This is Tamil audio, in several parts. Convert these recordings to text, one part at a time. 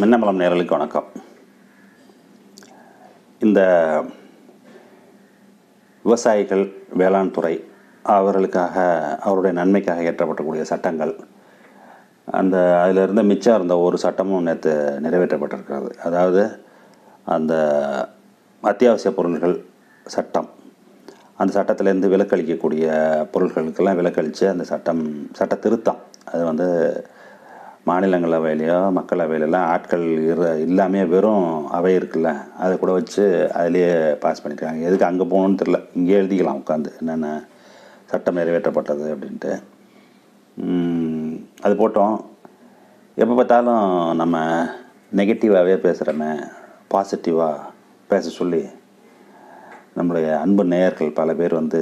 மின்னமலம் நேரலுக்கு வணக்கம் இந்த விவசாயிகள் வேளாண் துறை அவர்களுக்காக அவருடைய நன்மைக்காக ஏற்றப்பட்டக்கூடிய சட்டங்கள் அந்த அதில் இருந்த மிச்சம் இருந்த ஒரு சட்டமும் நேற்று நிறைவேற்றப்பட்டிருக்கிறது அதாவது அந்த அத்தியாவசிய பொருள்கள் சட்டம் அந்த சட்டத்திலேருந்து விலக்களிக்கக்கூடிய பொருட்களுக்கெல்லாம் விலக்களித்து அந்த சட்டம் சட்ட திருத்தம் அது வந்து மாநிலங்களவையிலையோ மக்களவையிலலாம் ஆட்கள் இரு இல்லாமே வெறும் அவை இருக்குல்ல அதை கூட வச்சு அதிலேயே பாஸ் பண்ணிக்கிறாங்க எதுக்கு அங்கே போகணுன்னு தெரில இங்கே எழுதிக்கலாம் உட்காந்து என்னென்ன சட்டம் நிறைவேற்றப்பட்டது அப்படின்ட்டு அது போட்டோம் எப்போ பார்த்தாலும் நம்ம நெகட்டிவாகவே பேசுகிறோமே பாசிட்டிவாக பேச சொல்லி நம்மளுடைய அன்பு நேயர்கள் பல பேர் வந்து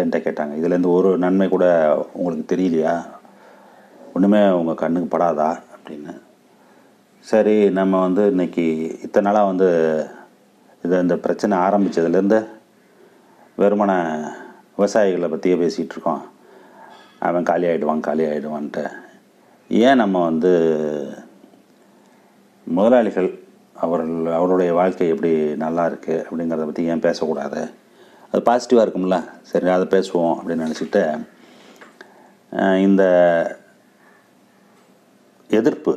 என்கிட்ட கேட்டாங்க இதுலேருந்து ஒரு நன்மை கூட உங்களுக்கு தெரியலையா ஒன்றுமே உங்கள் கண்ணுக்கு படாதா அப்படின்னு சரி நம்ம வந்து இன்றைக்கி இத்தனை நாளாக வந்து இது இந்த பிரச்சனை ஆரம்பித்ததுலேருந்து வெறுமன விவசாயிகளை பற்றியே பேசிகிட்டு இருக்கோம் அவன் காலி ஆகிடுவான் காலி ஆகிடுவான்ட்டு ஏன் நம்ம வந்து முதலாளிகள் அவர்கள் அவருடைய வாழ்க்கை எப்படி நல்லா இருக்குது அப்படிங்கிறத பற்றி ஏன் பேசக்கூடாது அது பாசிட்டிவாக இருக்கும்ல சரி அதை பேசுவோம் அப்படின்னு நினச்சிக்கிட்டு இந்த எதிர்ப்பு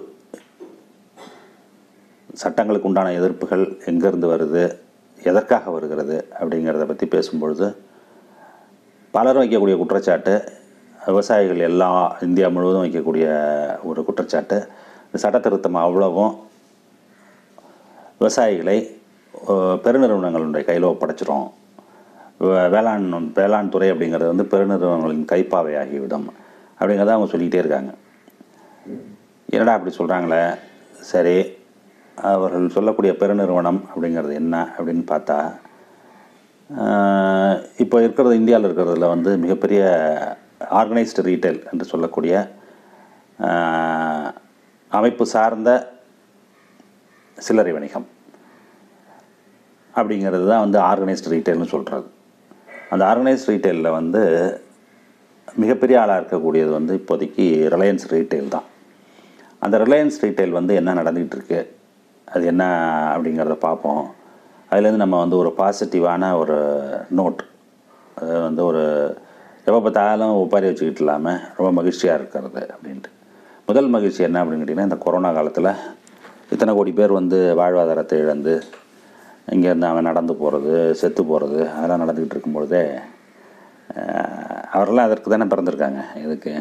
சட்டங்களுக்கு உண்டான எதிர்ப்புகள் எங்கேருந்து வருது எதற்காக வருகிறது அப்படிங்கிறத பற்றி பேசும்பொழுது பலரும் வைக்கக்கூடிய குற்றச்சாட்டு விவசாயிகள் எல்லாம் இந்தியா முழுவதும் வைக்கக்கூடிய ஒரு குற்றச்சாட்டு இந்த சட்ட திருத்தம் அவ்வளவும் விவசாயிகளை பெருநிறுவனங்களுடைய கையில் ஒப்படைச்சிரும் வேளாண் வேளாண் துறை அப்படிங்கிறது வந்து பெருநிறுவனங்களின் கைப்பாவை ஆகிவிடும் அப்படிங்கிறத அவங்க சொல்லிக்கிட்டே இருக்காங்க என்னடா அப்படி சொல்கிறாங்களே சரி அவர்கள் சொல்லக்கூடிய பெருநிறுவனம் அப்படிங்கிறது என்ன அப்படின்னு பார்த்தா இப்போ இருக்கிறது இந்தியாவில் இருக்கிறதுல வந்து மிகப்பெரிய ஆர்கனைஸ்டு ரீட்டைல் என்று சொல்லக்கூடிய அமைப்பு சார்ந்த சில்லறை வணிகம் அப்படிங்கிறது தான் வந்து ஆர்கனைஸ்டு ரீட்டைல்னு சொல்கிறது அந்த ஆர்கனைஸ்டு ரீட்டைலில் வந்து மிகப்பெரிய ஆளாக இருக்கக்கூடியது வந்து இப்போதைக்கு ரிலையன்ஸ் ரீட்டைல் தான் அந்த ரிலையன்ஸ் ரீட்டைல் வந்து என்ன நடந்துக்கிட்டு இருக்குது அது என்ன அப்படிங்கிறத பார்ப்போம் அதுலேருந்து நம்ம வந்து ஒரு பாசிட்டிவான ஒரு நோட் அது வந்து ஒரு எப்போ பார்த்தாலும் ஒப்பாரி வச்சுக்கிட்டு இல்லாமல் ரொம்ப மகிழ்ச்சியாக இருக்கிறது அப்படின்ட்டு முதல் மகிழ்ச்சி என்ன அப்படின்னு கேட்டிங்கன்னா இந்த கொரோனா காலத்தில் இத்தனை கோடி பேர் வந்து வாழ்வாதாரத்தை இழந்து இங்கேருந்து அவன் நடந்து போகிறது செத்து போகிறது அதெல்லாம் நடந்துக்கிட்டு இருக்கும்பொழுதே அவரெல்லாம் அதற்கு தானே பிறந்திருக்காங்க இதுக்கு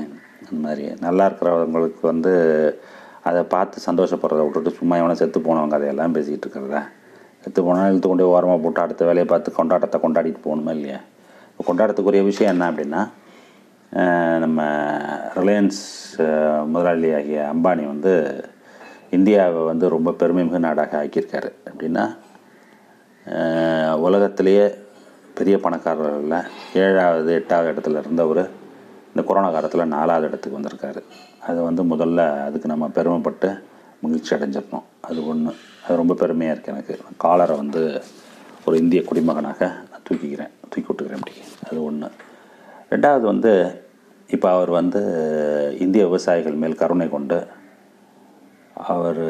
அந்த மாதிரி நல்லா இருக்கிறவங்களுக்கு வந்து அதை பார்த்து சந்தோஷப்படுறத விட்டுட்டு சும்மா எவனை செத்து போனவங்க அதையெல்லாம் பேசிக்கிட்டு இருக்கிறதா செத்து போனால் இழுத்து கொண்டு ஓரமாக போட்டு அடுத்த வேலையை பார்த்து கொண்டாட்டத்தை கொண்டாடிட்டு போகணுமா இல்லையா இப்போ கொண்டாடத்துக்குரிய விஷயம் என்ன அப்படின்னா நம்ம ரிலையன்ஸ் முதலாளி ஆகிய அம்பானி வந்து இந்தியாவை வந்து ரொம்ப பெருமைமிகு நாடாக ஆக்கியிருக்காரு அப்படின்னா உலகத்திலேயே பெரிய பணக்காரர்களில் ஏழாவது எட்டாவது இடத்துல இருந்தவர் இந்த கொரோனா காலத்தில் நாலாவது இடத்துக்கு வந்திருக்காரு அது வந்து முதல்ல அதுக்கு நம்ம பெருமைப்பட்டு மகிழ்ச்சி அடைஞ்சிடணும் அது ஒன்று அது ரொம்ப பெருமையாக இருக்குது எனக்கு காலரை வந்து ஒரு இந்திய குடிமகனாக நான் தூக்கிக்கிறேன் தூக்கி விட்டுக்கிறேன் அப்படி அது ஒன்று ரெண்டாவது வந்து இப்போ அவர் வந்து இந்திய விவசாயிகள் மேல் கருணை கொண்டு அவர்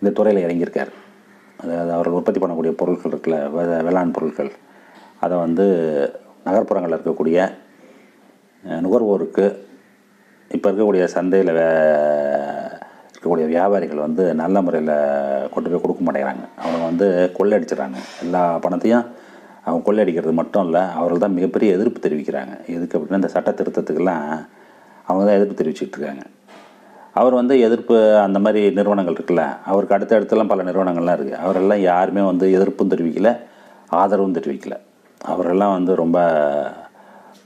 இந்த துறையில் இறங்கியிருக்கார் அதாவது அவர்கள் உற்பத்தி பண்ணக்கூடிய பொருட்கள் இருக்குல்ல வே வேளாண் பொருட்கள் அதை வந்து நகர்ப்புறங்களில் இருக்கக்கூடிய நுகர்வோருக்கு இப்போ இருக்கக்கூடிய சந்தையில் வே இருக்கக்கூடிய வியாபாரிகள் வந்து நல்ல முறையில் கொண்டு போய் கொடுக்க மாட்டேங்கிறாங்க அவங்க வந்து கொள்ளையடிச்சிடறாங்க எல்லா பணத்தையும் அவங்க கொள்ளையடிக்கிறது மட்டும் இல்லை அவர்கள் தான் மிகப்பெரிய எதிர்ப்பு தெரிவிக்கிறாங்க எதுக்கு அப்படின்னா இந்த சட்ட திருத்தத்துக்கெல்லாம் அவங்க தான் எதிர்ப்பு தெரிவிச்சுட்டு இருக்காங்க அவர் வந்து எதிர்ப்பு அந்த மாதிரி நிறுவனங்கள் இருக்குல்ல அவருக்கு அடுத்த இடத்துலாம் பல நிறுவனங்கள்லாம் இருக்குது அவரெல்லாம் யாருமே வந்து எதிர்ப்பும் தெரிவிக்கல ஆதரவும் தெரிவிக்கல அவரெல்லாம் வந்து ரொம்ப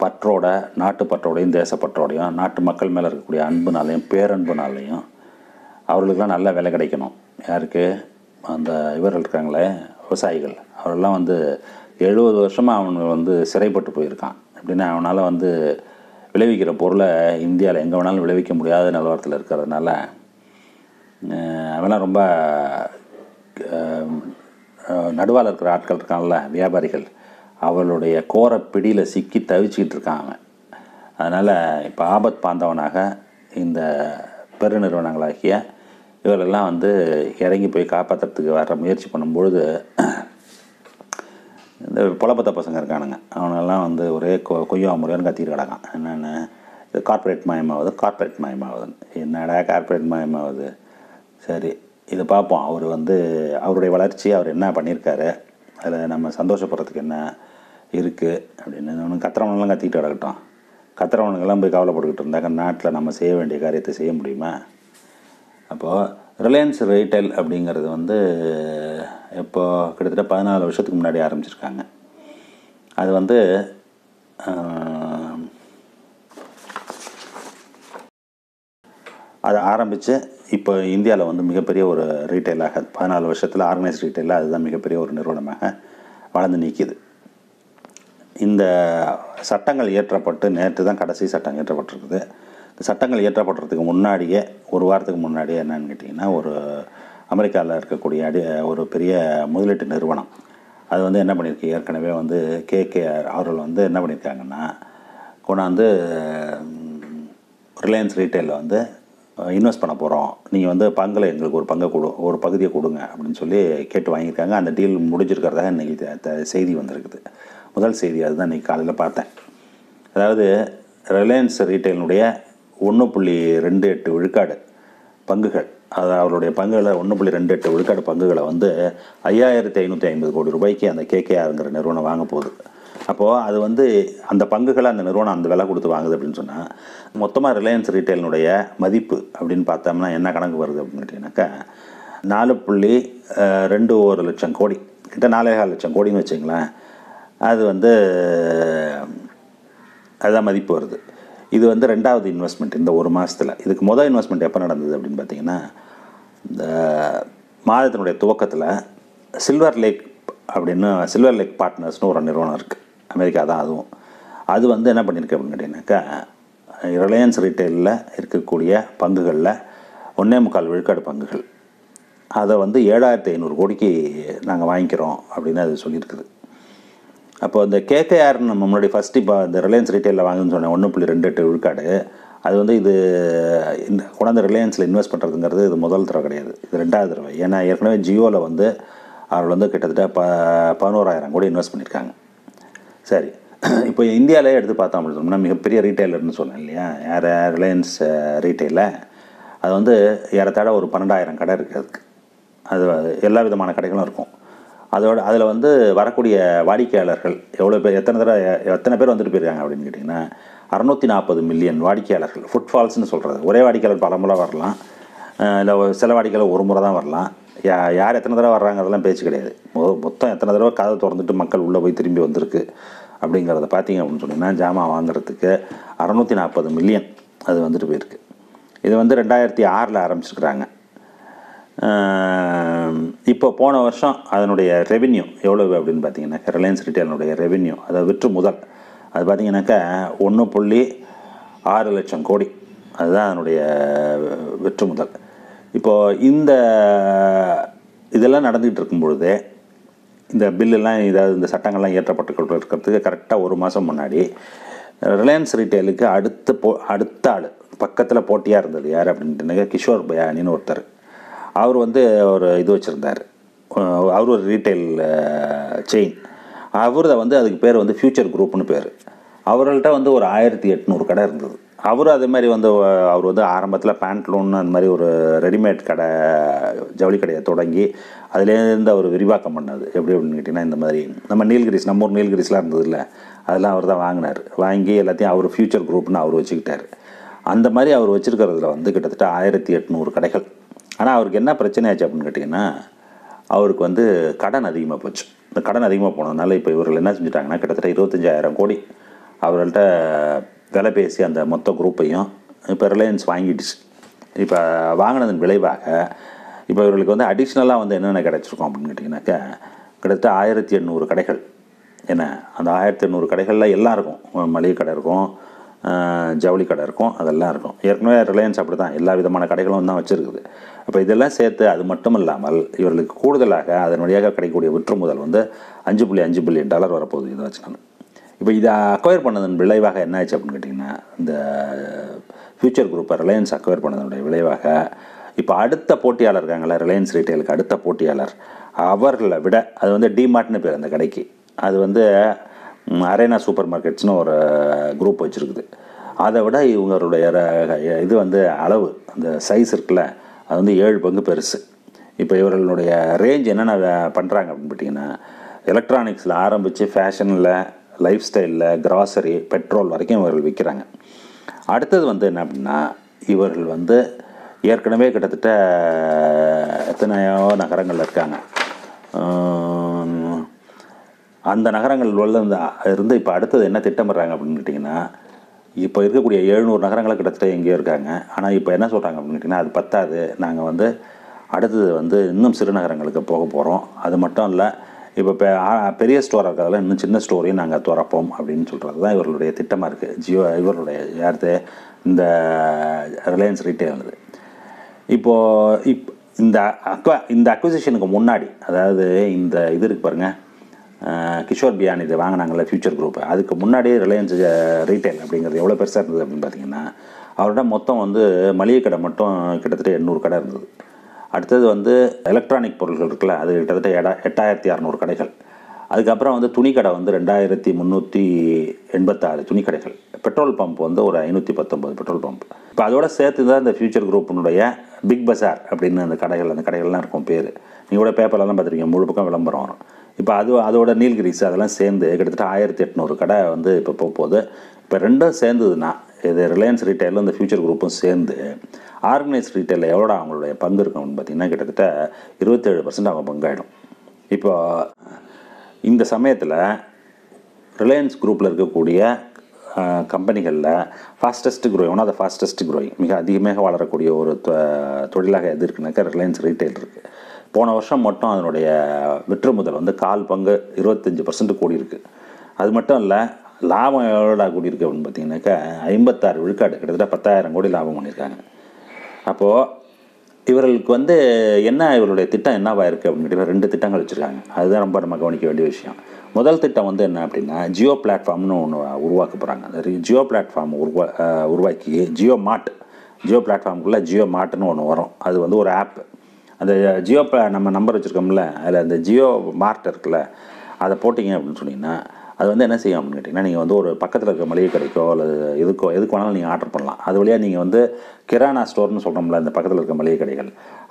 பற்றோட நாட்டு பற்றோடையும் தேசப்பற்றோடையும் நாட்டு மக்கள் மேலே இருக்கக்கூடிய அன்புனாலையும் பேரன்புனாலையும் அவர்களுக்கெல்லாம் நல்ல விலை கிடைக்கணும் யாருக்கு அந்த இவர்கள் இருக்காங்களே விவசாயிகள் அவரெல்லாம் வந்து எழுபது வருஷமாக அவன் வந்து சிறைப்பட்டு போயிருக்கான் அப்படின்னா அவனால் வந்து விளைவிக்கிற பொருளை இந்தியாவில் எங்கே வேணாலும் விளைவிக்க முடியாத நிலவரத்தில் இருக்கிறதுனால அவெல்லாம் ரொம்ப நடுவால் இருக்கிற ஆட்கள் இருக்காங்கள வியாபாரிகள் அவளுடைய கோர பிடியில் சிக்கி தவிச்சிக்கிட்டு இருக்காங்க அதனால் இப்போ ஆபத் பாந்தவனாக இந்த பெருநிறுவனங்களாகிய இவர்களெல்லாம் வந்து இறங்கி போய் காப்பாற்றுறதுக்கு வர முயற்சி பண்ணும்பொழுது இந்த புலப்பத்த பசங்க இருக்கானுங்க அவனெல்லாம் வந்து ஒரே கொ கொய்யா முறையான்னு கத்திட்டு கிடக்கான் என்னென்ன இது கார்ப்பரேட் மயமாகுது கார்ப்பரேட் மயமாகுதுன்னு என்னடா கார்ப்பரேட் மயமாகுது சரி இது பார்ப்போம் அவர் வந்து அவருடைய வளர்ச்சி அவர் என்ன பண்ணியிருக்காரு அதில் நம்ம சந்தோஷப்படுறதுக்கு என்ன இருக்குது அப்படின்னு ஒன்று கத்துறவனெல்லாம் கத்திக்கிட்டு கிடக்கட்டும் கத்திரவனுக்கெல்லாம் போய் கவலைப்பட்டுக்கிட்டு இருந்தாங்க நாட்டில் நம்ம செய்ய வேண்டிய காரியத்தை செய்ய முடியுமா அப்போது ரிலையன்ஸ் ரீட்டைல் அப்படிங்கிறது வந்து இப்போ கிட்டத்தட்ட பதினாலு வருஷத்துக்கு முன்னாடி ஆரம்பிச்சிருக்காங்க அது வந்து அதை ஆரம்பித்து இப்போ இந்தியாவில் வந்து மிகப்பெரிய ஒரு ரீட்டைலாக பதினாலு வருஷத்தில் ஆர்கனைஸ் ரீட்டைலில் அதுதான் மிகப்பெரிய ஒரு நிறுவனமாக வளர்ந்து நிற்கிது இந்த சட்டங்கள் இயற்றப்பட்டு நேற்று தான் கடைசி சட்டம் இயற்றப்பட்டிருக்குது இந்த சட்டங்கள் இயற்றப்படுறதுக்கு முன்னாடியே ஒரு வாரத்துக்கு முன்னாடியே என்னன்னு கேட்டிங்கன்னா ஒரு அமெரிக்காவில் இருக்கக்கூடிய அடி ஒரு பெரிய முதலீட்டு நிறுவனம் அது வந்து என்ன பண்ணியிருக்கு ஏற்கனவே வந்து கேகேஆர் அவர்கள் வந்து என்ன பண்ணியிருக்காங்கன்னா கொண்டாந்து ரிலையன்ஸ் ரீட்டைலில் வந்து இன்வெஸ்ட் பண்ண போகிறோம் நீங்கள் வந்து பங்கில் எங்களுக்கு ஒரு பங்கை கொடு ஒரு பகுதியை கொடுங்க அப்படின்னு சொல்லி கேட்டு வாங்கியிருக்காங்க அந்த டீல் முடிஞ்சிருக்கிறதாக இன்றைக்கி செய்தி வந்திருக்குது முதல் செய்தி அதுதான் இன்றைக்கி காலையில் பார்த்தேன் அதாவது ரிலையன்ஸ் ரீட்டைலினுடைய ஒன்று புள்ளி ரெண்டு எட்டு விழுக்காடு பங்குகள் அது அவருடைய பங்குகளை ஒன்று புள்ளி ரெண்டு எட்டு விழுக்காடு பங்குகளை வந்து ஐயாயிரத்தி ஐநூற்றி ஐம்பது கோடி ரூபாய்க்கு அந்த கேகேஆருங்கிற நிறுவனம் வாங்க போகுது அப்போது அது வந்து அந்த பங்குகளை அந்த நிறுவனம் அந்த விலை கொடுத்து வாங்குது அப்படின்னு சொன்னால் மொத்தமாக ரிலையன்ஸ் ரீட்டைலினுடைய மதிப்பு அப்படின்னு பார்த்தோம்னா என்ன கணக்கு வருது அப்படின்னு கேட்டிங்கனாக்கா நாலு புள்ளி ரெண்டு ஒரு லட்சம் கோடி கிட்ட நாலேகால் லட்சம் கோடின்னு வச்சுங்களேன் அது வந்து அதுதான் மதிப்பு வருது இது வந்து ரெண்டாவது இன்வெஸ்ட்மெண்ட் இந்த ஒரு மாதத்தில் இதுக்கு மொதல் இன்வெஸ்ட்மெண்ட் எப்போ நடந்தது அப்படின்னு பார்த்தீங்கன்னா இந்த மாதத்தினுடைய துவக்கத்தில் சில்வர் லேக் அப்படின்னு சில்வர் லேக் பார்ட்னர்ஸ்னு ஒரு நிறுவனம் இருக்குது அமெரிக்கா தான் அதுவும் அது வந்து என்ன பண்ணியிருக்கு அப்படின்னு கேட்டிங்கனாக்கா ரிலையன்ஸ் ரீட்டைலில் இருக்கக்கூடிய பங்குகளில் ஒன்றே முக்கால் விழுக்காடு பங்குகள் அதை வந்து ஏழாயிரத்தி ஐநூறு கோடிக்கு நாங்கள் வாங்கிக்கிறோம் அப்படின்னு அது சொல்லியிருக்குது அப்போ இந்த கேகேஆர் முன்னாடி ஃபஸ்ட்டு இப்போ இந்த ரிலையன்ஸ் ரீட்டைலில் வாங்குன்னு சொன்னேன் ஒன்று புள்ளி ரெண்டு எட்டு விழுக்காடு அது வந்து இது இந்த கொண்டாந்து ரிலையன்ஸில் இன்வெஸ்ட் பண்ணுறதுங்கிறது இது முதல் தடவை கிடையாது இது ரெண்டாவது தடவை ஏன்னா ஏற்கனவே ஜியோவில் வந்து அவர்கள் வந்து கிட்டத்தட்ட ப பதினோராயிரம் கோடி இன்வெஸ்ட் பண்ணியிருக்காங்க சரி இப்போ இந்தியாவிலே எடுத்து பார்த்தோம் அப்படின்னு சொன்னோம்னா மிகப்பெரிய ரீட்டைலர்னு சொன்னேன் இல்லையா யார் ரிலையன்ஸ் ரீட்டைலில் அது வந்து ஏறத்தாழ ஒரு பன்னெண்டாயிரம் கடை இருக்குது அதுக்கு அது எல்லா விதமான கடைகளும் இருக்கும் அதோட அதில் வந்து வரக்கூடிய வாடிக்கையாளர்கள் எவ்வளோ பேர் எத்தனை தடவை எத்தனை பேர் வந்துட்டு போயிருக்காங்க அப்படின்னு கேட்டிங்கன்னா அறநூற்றி நாற்பது மில்லியன் வாடிக்கையாளர்கள் ஃபுட்ஃபால்ஸ்னு சொல்கிறது ஒரே வாடிக்கையாளர் பல முறை வரலாம் இல்லை சில வாடிக்கையாளர் ஒரு முறை தான் வரலாம் யா யார் எத்தனை தடவை அதெல்லாம் பேச்சு கிடையாது மொத்தம் எத்தனை தடவை கதை திறந்துட்டு மக்கள் உள்ளே போய் திரும்பி வந்திருக்கு அப்படிங்கிறத பார்த்தீங்க அப்படின்னு சொன்னிங்கன்னா ஜாமான் வாங்குறதுக்கு அறநூற்றி நாற்பது மில்லியன் அது வந்துட்டு போயிருக்கு இது வந்து ரெண்டாயிரத்தி ஆறில் ஆரம்பிச்சிருக்கிறாங்க இப்போ போன வருஷம் அதனுடைய ரெவென்யூ எவ்வளவு அப்படின்னு பார்த்தீங்கன்னாக்கா ரிலையன்ஸ் ரிட்டைலனுடைய ரெவென்யூ அதை விற்று முதல் அது பார்த்திங்கனாக்கா ஒன்று புள்ளி ஆறு லட்சம் கோடி அதுதான் அதனுடைய விற்று முதல் இப்போது இந்த இதெல்லாம் நடந்துக்கிட்டு இருக்கும் பொழுதே இந்த பில்லெல்லாம் ஏதாவது இந்த சட்டங்கள்லாம் ஏற்றப்பட்டு கொண்டு இருக்கிறதுக்கு கரெக்டாக ஒரு மாதம் முன்னாடி ரிலையன்ஸ் ரீட்டைலுக்கு அடுத்த போ அடுத்த ஆள் பக்கத்தில் போட்டியாக இருந்தது யார் அப்படின்ட்டுனாக்கா கிஷோர் பயானின்னு ஒருத்தர் அவர் வந்து ஒரு இது வச்சுருந்தார் அவர் ஒரு ரீட்டைல் செயின் அவரத வந்து அதுக்கு பேர் வந்து ஃப்யூச்சர் குரூப்னு பேர் அவர்கள்ட்ட வந்து ஒரு ஆயிரத்தி எட்நூறு கடை இருந்தது அவரும் அதே மாதிரி வந்து அவர் வந்து ஆரம்பத்தில் பேண்ட்லூன் அந்த மாதிரி ஒரு ரெடிமேட் கடை ஜவுளி கடையை தொடங்கி அதுலேருந்து அவர் விரிவாக்கம் பண்ணது எப்படி அப்படின்னு கேட்டிங்கன்னா இந்த மாதிரி நம்ம நீல்கிரிஸ் நம்ம ஊர் நீல்கிரிஸ்லாம் இருந்தது இல்லை அதெல்லாம் அவர் தான் வாங்கினார் வாங்கி எல்லாத்தையும் அவர் ஃப்யூச்சர் குரூப்னு அவர் வச்சுக்கிட்டார் அந்த மாதிரி அவர் வச்சுருக்கிறதுல வந்து கிட்டத்தட்ட ஆயிரத்தி எட்நூறு கடைகள் ஆனால் அவருக்கு என்ன பிரச்சனை ஆச்சு அப்படின்னு கேட்டிங்கன்னா அவருக்கு வந்து கடன் அதிகமாக போச்சு இந்த கடன் அதிகமாக போனதுனால இப்போ இவர்கள் என்ன செஞ்சுட்டாங்கன்னா கிட்டத்தட்ட இருபத்தஞ்சாயிரம் கோடி அவர்கள்ட்ட விலை பேசி அந்த மொத்த குரூப்பையும் இப்போ ரிலையன்ஸ் வாங்கிடுச்சு இப்போ வாங்கினதன் விளைவாக இப்போ இவர்களுக்கு வந்து அடிஷ்னலாக வந்து என்னென்ன கிடச்சிருக்கோம் அப்படின்னு கேட்டிங்கனாக்கா கிட்டத்தட்ட ஆயிரத்தி எண்ணூறு கடைகள் என்ன அந்த ஆயிரத்தி எண்ணூறு கடைகளில் எல்லாம் இருக்கும் மளிகை கடை இருக்கும் ஜவுளி கடை இருக்கும் அதெல்லாம் இருக்கும் ஏற்கனவே ரிலையன்ஸ் அப்படி தான் எல்லா விதமான கடைகளும் தான் வச்சுருக்குது அப்போ இதெல்லாம் சேர்த்து அது மட்டும் இல்லாமல் இவர்களுக்கு கூடுதலாக அதன் வழியாக கிடைக்கக்கூடிய விற்றுமுதல் வந்து அஞ்சு புள்ளி அஞ்சு பில்லியன் டாலர் வரப்போகுது இதை வச்சுக்கணும் இப்போ இதை அக்வயர் பண்ணதன் விளைவாக என்ன ஆச்சு அப்படின்னு கேட்டிங்கன்னா இந்த ஃப்யூச்சர் குரூப்பை ரிலையன்ஸ் அக்வயர் பண்ணதனுடைய விளைவாக இப்போ அடுத்த போட்டியாளர் இருக்காங்களா ரிலையன்ஸ் ரீட்டைலுக்கு அடுத்த போட்டியாளர் அவர்களை விட அது வந்து டிமார்ட்னு பேர் அந்த கடைக்கு அது வந்து அரேனா சூப்பர் மார்க்கெட்ஸ்னு ஒரு குரூப் வச்சுருக்குது அதை விட இவங்களுடைய இது வந்து அளவு அந்த சைஸ் இருக்குல்ல அது வந்து ஏழு பங்கு பெருசு இப்போ இவர்களுடைய ரேஞ்ச் என்னென்ன பண்ணுறாங்க அப்படின்னு பார்த்தீங்கன்னா எலக்ட்ரானிக்ஸில் ஆரம்பித்து ஃபேஷனில் லைஃப் ஸ்டைலில் கிராசரி பெட்ரோல் வரைக்கும் இவர்கள் விற்கிறாங்க அடுத்தது வந்து என்ன அப்படின்னா இவர்கள் வந்து ஏற்கனவே கிட்டத்தட்ட எத்தனையோ நகரங்களில் இருக்காங்க அந்த நகரங்கள் உள்ள இருந்து இப்போ அடுத்தது என்ன திட்டமிடுறாங்க அப்படின்னு கேட்டிங்கன்னா இப்போ இருக்கக்கூடிய எழுநூறு நகரங்களை கிட்டத்தட்ட எங்கேயோ இருக்காங்க ஆனால் இப்போ என்ன சொல்கிறாங்க அப்படின்னு கேட்டிங்கன்னா அது பத்தாது நாங்கள் வந்து அடுத்தது வந்து இன்னும் சிறு நகரங்களுக்கு போக போகிறோம் அது மட்டும் இல்லை இப்போ பெரிய ஸ்டோராக இருக்கிறதுல இன்னும் சின்ன ஸ்டோரையும் நாங்கள் துறப்போம் அப்படின்னு சொல்கிறது தான் இவர்களுடைய திட்டமாக இருக்குது ஜியோ இவர்களுடைய யார்த்து இந்த ரிலையன்ஸ் ரீட்டைல் இது இப்போது இப் இந்த அக்வா இந்த அக்விசிஷனுக்கு முன்னாடி அதாவது இந்த இது இருக்கு பாருங்கள் கிஷோர் பியான் இதை வாங்கினாங்கள்ல ஃபியூச்சர் குரூப்பு அதுக்கு முன்னாடி ரிலையன்ஸ் ரீட்டைல் அப்படிங்கிறது எவ்வளோ பெருசாக இருந்தது அப்படின்னு பார்த்தீங்கன்னா அவரோட மொத்தம் வந்து மளிகை கடை மட்டும் கிட்டத்தட்ட எண்ணூறு கடை இருந்தது அடுத்தது வந்து எலக்ட்ரானிக் பொருட்கள் இருக்குல்ல அது கிட்டத்தட்ட எடா எட்டாயிரத்தி அறநூறு கடைகள் அதுக்கப்புறம் வந்து துணி கடை வந்து ரெண்டாயிரத்தி முந்நூற்றி எண்பத்தாறு துணி கடைகள் பெட்ரோல் பம்ப் வந்து ஒரு ஐநூற்றி பத்தொம்பது பெட்ரோல் பம்ப் இப்போ அதோட சேர்த்து தான் இந்த ஃபியூச்சர் குரூப்பினுடைய பிக் பஸார் அப்படின்னு அந்த கடைகள் அந்த கடைகள்லாம் இருக்கும் பேர் நீங்கள் கூட பேப்பர்லலாம் பார்த்துருக்கீங்க முழு பக்கம் விளம்பரம் வரும் இப்போ அது அதோட நீல்கிரிஸ் அதெல்லாம் சேர்ந்து கிட்டத்தட்ட ஆயிரத்தி எட்நூறு கடை வந்து இப்போ போக போகுது இப்போ ரெண்டும் சேர்ந்ததுன்னா இது ரிலையன்ஸ் ரீட்டைலும் இந்த ஃபியூச்சர் குரூப்பும் சேர்ந்து ஆர்கனைஸ் ரீட்டைலில் எவ்வளோ அவங்களுடைய பங்கு இருக்கும்னு பார்த்திங்கன்னா கிட்டத்தட்ட இருபத்தேழு பர்சன்ட் அவங்க பங்காயிடும் இப்போ இந்த சமயத்தில் ரிலையன்ஸ் குரூப்பில் இருக்கக்கூடிய கம்பெனிகளில் fastest growing one of fastest growing மிக அதிகமாக வளரக்கூடிய ஒரு தொழிலாக எது இருக்குனாக்கா ரிலையன்ஸ் ரீட்டைல் இருக்குது போன வருஷம் மட்டும் அதனுடைய விற்றுமுதல் முதல் வந்து கால் பங்கு இருபத்தஞ்சி பர்சன்ட் இருக்குது அது மட்டும் இல்லை லாபம் எவ்வளோடா இருக்குது அப்படின்னு பார்த்தீங்கன்னாக்கா ஐம்பத்தாறு விழுக்காடு கிட்டத்தட்ட பத்தாயிரம் கோடி லாபம் பண்ணியிருக்காங்க அப்போது இவர்களுக்கு வந்து என்ன இவருடைய திட்டம் என்னவாக இருக்குது அப்படின்னு ரெண்டு திட்டங்கள் வச்சுருக்காங்க அதுதான் ரொம்ப நம்ம கவனிக்க வேண்டிய விஷயம் முதல் திட்டம் வந்து என்ன அப்படின்னா ஜியோ பிளாட்ஃபார்ம்னு ஒன்று உருவாக்க போகிறாங்க அது ஜியோ பிளாட்ஃபார்ம் உருவா உருவாக்கி ஜியோ மார்ட் ஜியோ பிளாட்ஃபார்முக்குள்ளே ஜியோ மார்ட்னு ஒன்று வரும் அது வந்து ஒரு ஆப் அந்த ஜியோ நம்ம நம்பர் வச்சுருக்கோம்ல அதில் அந்த ஜியோ மார்ட் இருக்குல்ல அதை போட்டிங்க அப்படின்னு சொன்னீங்கன்னா அது வந்து என்ன செய்யும் அப்படின்னு கேட்டிங்கன்னா நீங்கள் வந்து ஒரு பக்கத்தில் இருக்க மளிகை கடைக்கோ அல்லது எதுக்கோ எதுக்கு வேணாலும் நீங்கள் ஆர்டர் பண்ணலாம் அது வழியாக நீங்கள் வந்து கிரானா ஸ்டோர்னு சொல்கிறோம்ல இந்த பக்கத்தில் இருக்க மளிகை கடைகள்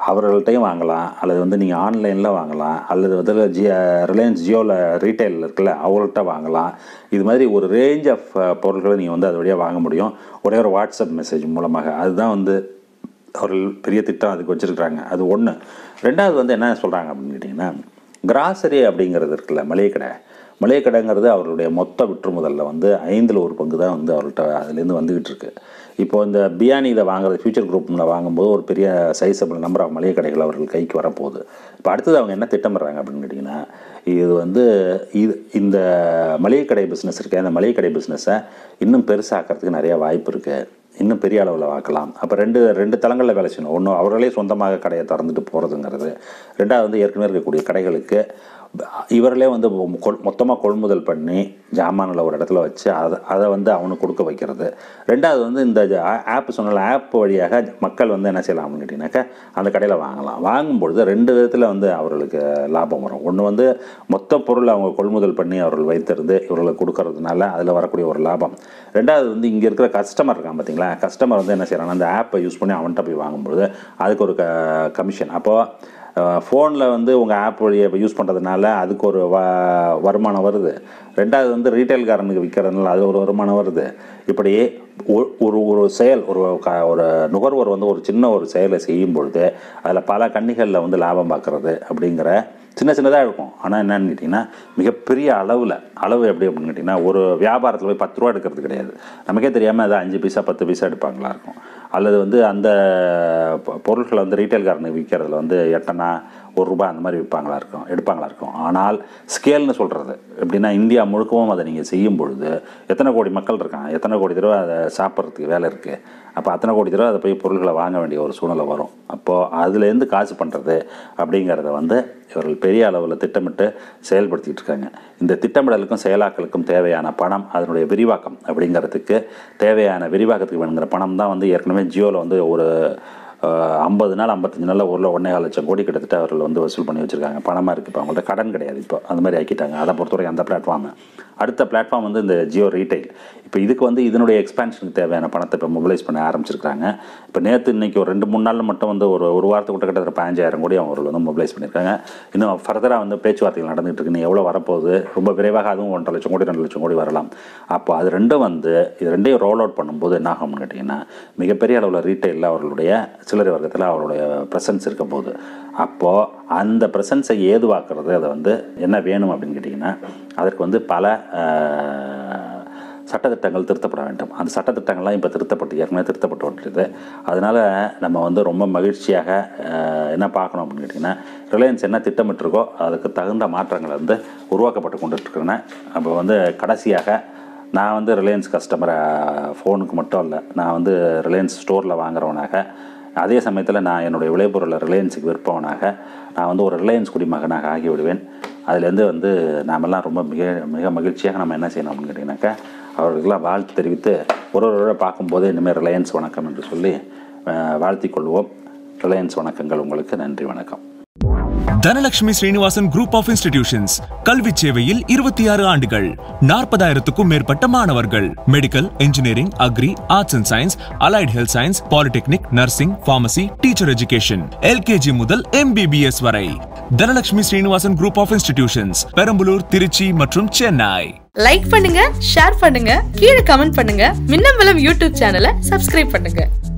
அவர்கள்ட்டையும் வாங்கலாம் அல்லது வந்து நீங்கள் ஆன்லைனில் வாங்கலாம் அல்லது வந்து ஜியோ ரிலையன்ஸ் ஜியோவில் ரீட்டைல் இருக்குல்ல அவர்கள்ட்ட வாங்கலாம் இது மாதிரி ஒரு ரேஞ்ச் ஆஃப் பொருட்களை நீங்கள் வந்து அது வழியாக வாங்க முடியும் ஒரே ஒரு வாட்ஸ்அப் மெசேஜ் மூலமாக அதுதான் வந்து அவர்கள் பெரிய திட்டம் அதுக்கு வச்சுருக்குறாங்க அது ஒன்று ரெண்டாவது வந்து என்ன சொல்கிறாங்க அப்படின்னு கேட்டிங்கன்னா கிராசரி அப்படிங்கிறது இருக்குல்ல மளிகை கடை மளிகை கடைங்கிறது அவர்களுடைய மொத்த விற்றுமுதலில் வந்து ஐந்தில் ஒரு பங்கு தான் வந்து அவர்கிட்ட அதுலேருந்து வந்துக்கிட்டு இருக்கு இப்போ இந்த இதை வாங்குறது ஃபியூச்சர் குரூப்பில் வாங்கும்போது ஒரு பெரிய சைஸபிள் நம்பர் ஆஃப் மளிகை கடைகள் அவர்கள் கைக்கு வரப்போகுது இப்போ அடுத்தது அவங்க என்ன திட்டமிடுறாங்க அப்படின்னு கேட்டிங்கன்னா இது வந்து இது இந்த மளிகை கடை பிஸ்னஸ் இருக்குது அந்த மளிகை கடை பிஸ்னஸை இன்னும் பெருசாக்கிறதுக்கு நிறையா வாய்ப்பு இருக்குது இன்னும் பெரிய அளவில் வாக்கலாம் அப்போ ரெண்டு ரெண்டு தளங்களில் வேலை செய்யணும் ஒன்று அவர்களே சொந்தமாக கடையை திறந்துட்டு போகிறதுங்கிறது ரெண்டாவது வந்து ஏற்கனவே இருக்கக்கூடிய கடைகளுக்கு இவர்களே வந்து மொத்தமாக கொள்முதல் பண்ணி ஜாமானில் ஒரு இடத்துல வச்சு அதை அதை வந்து அவனுக்கு கொடுக்க வைக்கிறது ரெண்டாவது வந்து இந்த ஆப் சொன்ன ஆப் வழியாக மக்கள் வந்து என்ன செய்யலாம்னு கேட்டிங்கனாக்கா அந்த கடையில் வாங்கலாம் வாங்கும்பொழுது ரெண்டு விதத்தில் வந்து அவர்களுக்கு லாபம் வரும் ஒன்று வந்து மொத்த பொருள் அவங்க கொள்முதல் பண்ணி அவர்கள் வைத்திருந்து இவர்களுக்கு கொடுக்கறதுனால அதில் வரக்கூடிய ஒரு லாபம் ரெண்டாவது வந்து இங்கே இருக்கிற கஸ்டமர் இருக்கான் பார்த்தீங்களா கஸ்டமர் வந்து என்ன செய்கிறாங்கன்னா அந்த ஆப்பை யூஸ் பண்ணி அவன்கிட்ட போய் வாங்கும்பொழுது அதுக்கு ஒரு க கமிஷன் அப்போது ஃபோனில் வந்து உங்கள் ஆப் வழியை இப்போ யூஸ் பண்ணுறதுனால அதுக்கு ஒரு வ வருமானம் வருது ரெண்டாவது வந்து ரீட்டைல்காரனுக்கு விற்கிறதுனால அது ஒரு வருமானம் வருது இப்படி ஒரு ஒரு செயல் ஒரு க ஒரு நுகர்வோர் வந்து ஒரு சின்ன ஒரு செயலை செய்யும் பொழுது அதில் பல கன்னிகளில் வந்து லாபம் பார்க்குறது அப்படிங்கிற சின்ன சின்னதாக இருக்கும் ஆனால் என்னன்னு கேட்டிங்கன்னா மிகப்பெரிய அளவில் அளவு எப்படி அப்படின்னு கேட்டிங்கன்னா ஒரு வியாபாரத்தில் போய் பத்து ரூபா எடுக்கிறது கிடையாது நமக்கே தெரியாமல் அது அஞ்சு பைசா பத்து பைசா எடுப்பாங்களா இருக்கும் அல்லது வந்து அந்த பொருட்களை வந்து ரீட்டைல்காரனுக்கு விற்கிறதுல வந்து எட்டனா ஒரு ரூபாய் அந்த மாதிரி விற்பாங்களா இருக்கும் எடுப்பாங்களா இருக்கும் ஆனால் ஸ்கேல்னு சொல்கிறது எப்படின்னா இந்தியா முழுக்கவும் அதை நீங்கள் செய்யும் பொழுது எத்தனை கோடி மக்கள் இருக்கான் எத்தனை கோடி தடவை அதை சாப்பிட்றதுக்கு வேலை இருக்குது அப்போ அத்தனை கோடி தடவை அதை போய் பொருட்களை வாங்க வேண்டிய ஒரு சூழ்நிலை வரும் அப்போது அதுலேருந்து காசு பண்ணுறது அப்படிங்கிறத வந்து அவர்கள் பெரிய அளவில் திட்டமிட்டு செயல்படுத்திகிட்டு இருக்காங்க இந்த திட்டமிடலுக்கும் செயலாக்கலுக்கும் தேவையான பணம் அதனுடைய விரிவாக்கம் அப்படிங்கிறதுக்கு தேவையான விரிவாக்கத்துக்கு வேணுங்கிற பணம் தான் வந்து ஏற்கனவே ஜியோவில் வந்து ஒரு ஐம்பது நாள் ஐம்பத்தஞ்சு நாளில் ஒரு ஒன்றே கால லட்சம் கோடி கிட்டத்தட்ட அவர்கள் வந்து வசூல் பண்ணி வச்சுருக்காங்க பணமாக இருக்குது இப்போ அவங்கள்ட்ட கடன் கிடையாது இப்போ அந்த மாதிரி ஆக்கிட்டாங்க அதை பொறுத்தவரைக்கும் அந்த பிளாட்ஃபார்மை அடுத்த பிளாட்ஃபார்ம் வந்து இந்த ஜியோ ரீட்டைல் இப்போ இதுக்கு வந்து இதனுடைய எக்ஸ்பான்ஷனுக்கு தேவையான பணத்தை இப்போ மொபிலைஸ் பண்ண ஆரம்பிச்சிருக்காங்க இப்போ நேற்று இன்றைக்கி ஒரு ரெண்டு மூணு நாளில் மட்டும் வந்து ஒரு ஒரு வாரத்துக்கு கிட்டத்தட்ட பதினஞ்சாயிரம் கோடி அவர்கள் வந்து மொபிலைஸ் பண்ணியிருக்காங்க இன்னும் ஃபர்தராக வந்து பேச்சுவார்த்தைகள் நடந்துகிட்டு இருக்கு எவ்வளோ வரப்போகுது ரொம்ப விரைவாக அதுவும் ஒன்றரை லட்சம் கோடி ரெண்டு லட்சம் கோடி வரலாம் அப்போ அது ரெண்டும் வந்து இது ரெண்டையும் ரோல் அவுட் பண்ணும்போது என்ன ஆகும்னு கேட்டிங்கன்னா மிகப்பெரிய அளவில் ரீட்டைலில் அவர்களுடைய சில்லறை வர்க்கத்தில் அவருடைய ப்ரெசன்ஸ் இருக்கும் போது அப்போது அந்த ப்ரெசன்ஸை ஏதுவாக்குறது அதை வந்து என்ன வேணும் அப்படின்னு கேட்டிங்கன்னா அதற்கு வந்து பல சட்டத்திட்டங்கள் திருத்தப்பட வேண்டும் அந்த சட்டத்திட்டங்கள்லாம் இப்போ திருத்தப்பட்டு ஏற்கனவே திருத்தப்பட்டு வந்துடுது அதனால் நம்ம வந்து ரொம்ப மகிழ்ச்சியாக என்ன பார்க்கணும் அப்படின்னு கேட்டிங்கன்னா ரிலையன்ஸ் என்ன திட்டமிட்டிருக்கோ அதுக்கு தகுந்த மாற்றங்கள் வந்து உருவாக்கப்பட்டு கொண்டுட்ருக்கிறேன் அப்போ வந்து கடைசியாக நான் வந்து ரிலையன்ஸ் கஸ்டமரை ஃபோனுக்கு மட்டும் இல்லை நான் வந்து ரிலையன்ஸ் ஸ்டோரில் வாங்குறவனாக அதே சமயத்தில் நான் என்னுடைய விளைபொருளை ரிலையன்ஸுக்கு விற்பவனாக நான் வந்து ஒரு ரிலையன்ஸ் குடிமகனாக ஆகிவிடுவேன் அதுலேருந்து வந்து நாமெல்லாம் ரொம்ப மிக மிக மகிழ்ச்சியாக நம்ம என்ன செய்யணும் அப்படின்னு கேட்டிங்கனாக்கா அவர்களுக்கெல்லாம் வாழ்த்து தெரிவித்து ஒரு ஒருவரை பார்க்கும்போதே இனிமேல் ரிலையன்ஸ் வணக்கம் என்று சொல்லி வாழ்த்திக்கொள்வோம் கொள்வோம் ரிலையன்ஸ் வணக்கங்கள் உங்களுக்கு நன்றி வணக்கம் Dhanalakshmi Srinivasan group of institutions கல்வி சேவையில் இருபத்தி ஆறு ஆண்டுகள் நாற்பதாயிரத்துக்கும் மேற்பட்ட மாணவர்கள் medical engineering agri arts and science allied health science polytechnic nursing pharmacy teacher education LKG முதல் எம்பிபிஎஸ் வரை Dhanalakshmi Srinivasan group of institutions Perambalur Trichy மற்றும் சென்னை லைக் பண்ணுங்க ஷேர் பண்ணுங்க கீழே கமெண்ட் பண்ணுங்க மின்னம்பலம் யூடியூப் சேனலை சப்ஸ்கிரைப் பண்ணுங்க